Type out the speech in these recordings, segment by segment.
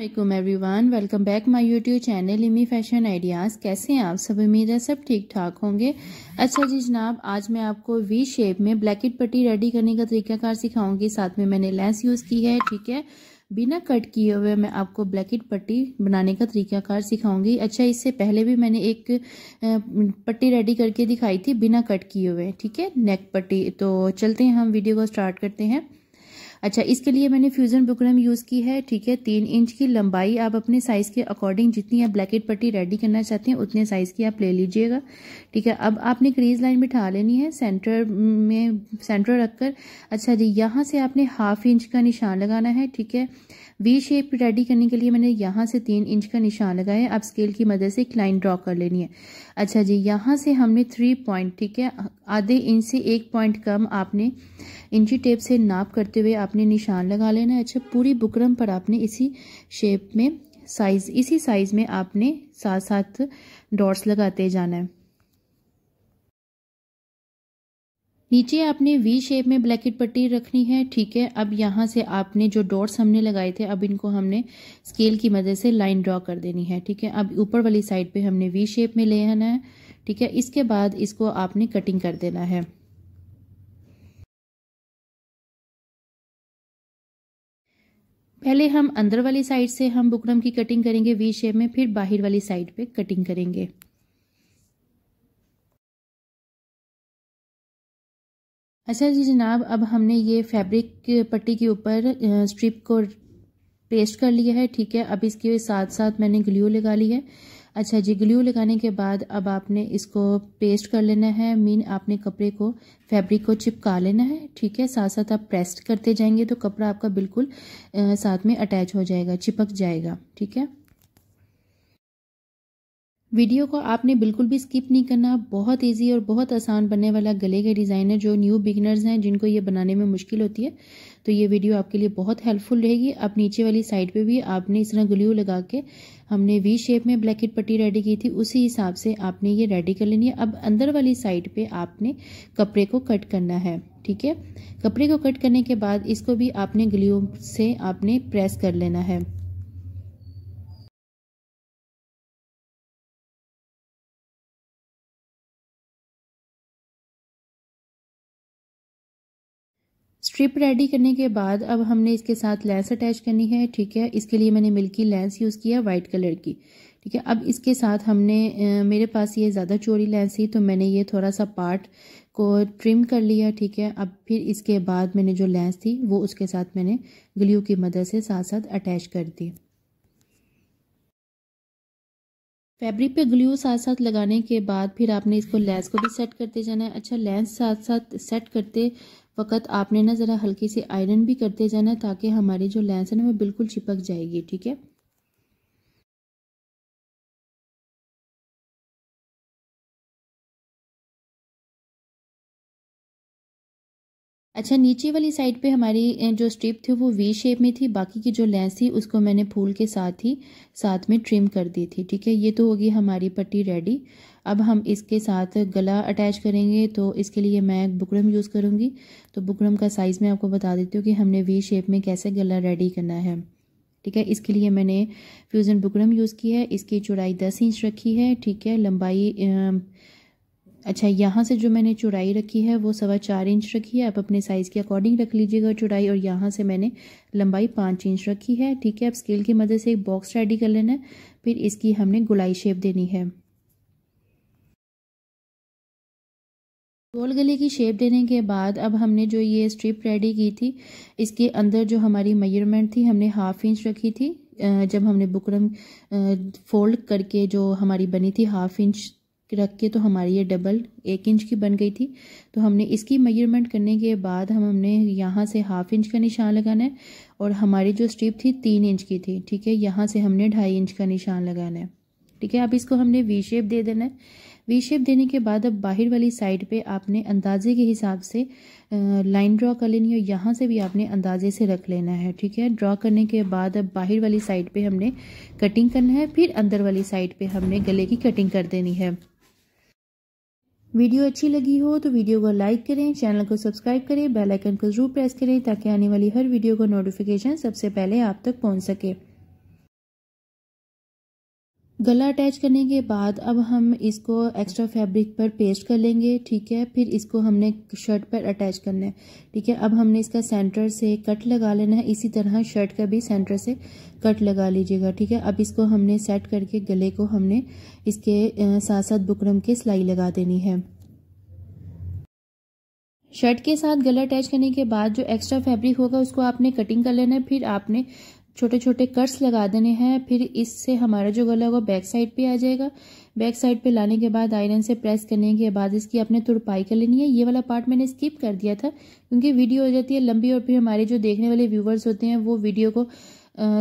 every everyone welcome back my YouTube channel इमी fashion ideas कैसे हैं आप सब उम्मीद है सब ठीक ठाक होंगे अच्छा जी जनाब आज मैं आपको वी शेप में ब्लैकेट पट्टी रेडी करने का तरीकाकार सिखाऊंगी साथ में मैंने लेंस यूज़ की है ठीक है बिना कट किए हुए मैं आपको ब्लैकेट पट्टी बनाने का तरीकाकार सिखाऊंगी अच्छा इससे पहले भी मैंने एक पट्टी रेडी करके दिखाई थी बिना कट किए हुए ठीक है नेक पट्टी तो चलते हैं हम वीडियो को स्टार्ट करते हैं अच्छा इसके लिए मैंने फ्यूज़न बुकरम यूज़ की है ठीक है तीन इंच की लंबाई आप अपने साइज़ के अकॉर्डिंग जितनी आप ब्लैकेट पट्टी रेडी करना चाहते हैं उतने साइज़ की आप ले लीजिएगा ठीक है अब आपने क्रीज लाइन बिठा लेनी है सेंटर में सेंटर रखकर अच्छा जी यहाँ से आपने हाफ इंच का निशान लगाना है ठीक है वी शेप रेडी करने के लिए मैंने यहाँ से तीन इंच का निशान लगाया है आप स्केल की मदद से एक लाइन ड्रॉ कर लेनी है अच्छा जी यहाँ से हमने थ्री पॉइंट ठीक है आधे इंच से एक पॉइंट कम आपने इंची टेप से नाप करते हुए आप आपने निशान लगा लेना है अच्छा पूरी बुकरम पर आपने इसी शेप में साइज़ इसी साइज़ में आपने साथ साथ डॉट्स लगाते जाना है नीचे आपने वी शेप में ब्लैकेट पट्टी रखनी है ठीक है अब यहाँ से आपने जो डॉट्स हमने लगाए थे अब इनको हमने स्केल की मदद से लाइन ड्रॉ कर देनी है ठीक है अब ऊपर वाली साइड पे हमने वी शेप में ले आना है ठीक है इसके बाद इसको आपने कटिंग कर देना है पहले हम अंदर वाली साइड से हम बुकरम की कटिंग करेंगे वी शेप में फिर बाहर वाली साइड पे कटिंग करेंगे अच्छा जी जनाब अब हमने ये फैब्रिक पट्टी के ऊपर स्ट्रिप को पेस्ट कर लिया है ठीक है अब इसके साथ साथ मैंने ग्लू लगा ली है अच्छा जी ग्लू लगाने के बाद अब आपने इसको पेस्ट कर लेना है मीन आपने कपड़े को फैब्रिक को चिपका लेना है ठीक है साथ साथ आप प्रेस्ट करते जाएंगे तो कपड़ा आपका बिल्कुल साथ में अटैच हो जाएगा चिपक जाएगा ठीक है वीडियो को आपने बिल्कुल भी स्किप नहीं करना बहुत इजी और बहुत आसान बनने वाला गले के डिजाइनर जो न्यू बिगनर्स हैं जिनको ये बनाने में मुश्किल होती है तो ये वीडियो आपके लिए बहुत हेल्पफुल रहेगी अब नीचे वाली साइड पे भी आपने इस तरह ग्लू लगा के हमने वी शेप में ब्लैकेट पट्टी रेडी की थी उसी हिसाब से आपने ये रेडी कर लेनी है अब अंदर वाली साइड पे आपने कपड़े को कट करना है ठीक है कपड़े को कट करने के बाद इसको भी आपने ग्लू से आपने प्रेस कर लेना है स्ट्रिप रेडी करने के बाद अब हमने इसके साथ लेंस अटैच करनी है ठीक है इसके लिए मैंने मिल्की लेंस यूज़ किया वाइट कलर की ठीक है अब इसके साथ हमने मेरे पास ये ज़्यादा चोरी लेंस थी तो मैंने ये थोड़ा सा पार्ट को ट्रिम कर लिया ठीक है अब फिर इसके बाद मैंने जो लेंस थी वो उसके साथ मैंने ग्लू की मदद से साथ साथ अटैच कर दी फैब्रिक पे ग्लू साथ साथ लगाने के बाद फिर आपने इसको लेंस को भी सेट करते जाना है अच्छा लेंस साथ साथ सेट करते फ़कत आपने ना ज़रा हल्की से आयरन भी करते जाना ताकि हमारी जो लेंस है वो बिल्कुल चिपक जाएगी ठीक है अच्छा नीचे वाली साइड पे हमारी जो स्ट्रिप थी वो वी शेप में थी बाकी की जो लेंस थी उसको मैंने फूल के साथ ही साथ में ट्रिम कर दी थी ठीक है ये तो होगी हमारी पट्टी रेडी अब हम इसके साथ गला अटैच करेंगे तो इसके लिए मैं बुकरम यूज़ करूँगी तो बुकरम का साइज़ मैं आपको बता देती हूँ कि हमने वी शेप में कैसे गला रेडी करना है ठीक है इसके लिए मैंने फ्यूज़न बुकरम यूज़ की है इसकी चौड़ाई दस इंच रखी है ठीक है लंबाई अच्छा यहाँ से जो मैंने चौड़ाई रखी है वो सवा चार इंच रखी है आप अपने साइज़ के अकॉर्डिंग रख लीजिएगा चौड़ाई और यहाँ से मैंने लंबाई पाँच इंच रखी है ठीक है आप स्केल की मदद से एक बॉक्स रेडी कर लेना है फिर इसकी हमने गुलाई शेप देनी है गोल गले की शेप देने के बाद अब हमने जो ये स्ट्रिप रेडी की थी इसके अंदर जो हमारी मेजरमेंट थी हमने हाफ इंच रखी थी जब हमने बुकरम फोल्ड करके जो हमारी बनी थी हाफ इंच रख के तो हमारी ये डबल एक इंच की बन गई थी तो हमने इसकी मेजरमेंट करने के बाद हम हमने यहाँ से हाफ इंच का निशान लगाना है और हमारी जो स्ट्रिप थी तीन इंच की थी ठीक है यहाँ से हमने ढाई इंच का निशान लगाना है ठीक है अब इसको हमने वी शेप दे देना है वी शेप देने के बाद अब बाहर वाली साइड पे आपने अंदाजे के हिसाब से लाइन ड्रॉ कर लेनी है यहाँ से भी आपने अंदाजे से रख लेना है ठीक है ड्रॉ करने के बाद अब बाहर वाली साइड पे हमने कटिंग करना है फिर अंदर वाली साइड पे हमने गले की कटिंग कर देनी है वीडियो अच्छी लगी हो तो वीडियो को लाइक करें चैनल को सब्सक्राइब करें बेल आइकन को जरूर प्रेस करें ताकि आने वाली हर वीडियो का नोटिफिकेशन सबसे पहले आप तक पहुंच सके गला अटैच करने के बाद अब हम इसको एक्स्ट्रा फैब्रिक पर पेस्ट कर लेंगे ठीक है फिर इसको हमने शर्ट पर अटैच करना है ठीक है अब हमने इसका सेंटर से कट लगा लेना है इसी तरह शर्ट का भी सेंटर से कट लगा लीजिएगा ठीक है अब इसको हमने सेट करके गले को हमने इसके साथ साथ बुकरम के सिलाई लगा देनी है शर्ट के साथ गला अटैच करने के बाद जो एक्स्ट्रा फैब्रिक होगा उसको आपने कटिंग कर लेना है फिर आपने छोटे छोटे कट्स लगा देने हैं फिर इससे हमारा जो गला होगा बैक साइड पे आ जाएगा बैक साइड पे लाने के बाद आयरन से प्रेस करने के बाद इसकी अपने तुरपाई कर लेनी है ये वाला पार्ट मैंने स्किप कर दिया था क्योंकि वीडियो हो जाती है लंबी और फिर हमारे जो देखने वाले व्यूवर्स होते हैं वो वीडियो को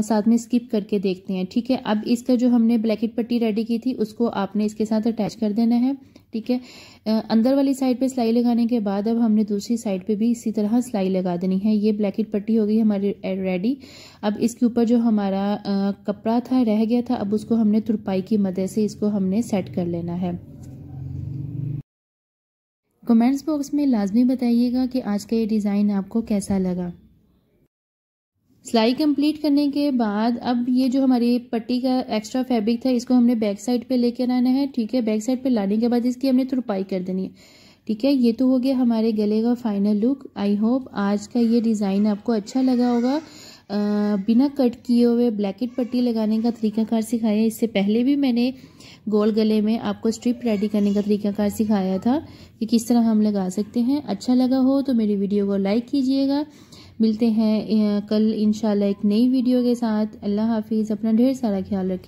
साथ में स्किप करके देखते हैं ठीक है अब इसका जो हमने ब्लैकेट पट्टी रेडी की थी उसको आपने इसके साथ अटैच कर देना है ठीक है अंदर वाली साइड पे सिलाई लगाने के बाद अब हमने दूसरी साइड पे भी इसी तरह सिलाई लगा देनी है ये ब्लैकेट पट्टी हो गई हमारी रेडी अब इसके ऊपर जो हमारा आ, कपड़ा था रह गया था अब उसको हमने तुरपाई की मदद से इसको हमने सेट कर लेना है कमेंट्स बॉक्स में लाजमी बताइएगा कि आज का ये डिज़ाइन आपको कैसा लगा सिलाई कंप्लीट करने के बाद अब ये जो हमारी पट्टी का एक्स्ट्रा फैब्रिक था इसको हमने बैक साइड पे लेकर आना है ठीक है बैक साइड पे लाने के बाद इसकी हमने तुरपाई कर देनी है ठीक है ये तो हो गया हमारे गले का फाइनल लुक आई होप आज का ये डिज़ाइन आपको अच्छा लगा होगा बिना कट किए हुए ब्लैकेट पट्टी लगाने का तरीकाकार सिखाया इससे पहले भी मैंने गोल गले में आपको स्ट्रिप रेडी करने का तरीकाकार सिखाया था कि किस तरह हम लगा सकते हैं अच्छा लगा हो तो मेरी वीडियो को लाइक कीजिएगा मिलते हैं कल इंशाल्लाह एक नई वीडियो के साथ अल्लाह हाफिज़ अपना ढेर सारा ख्याल रखें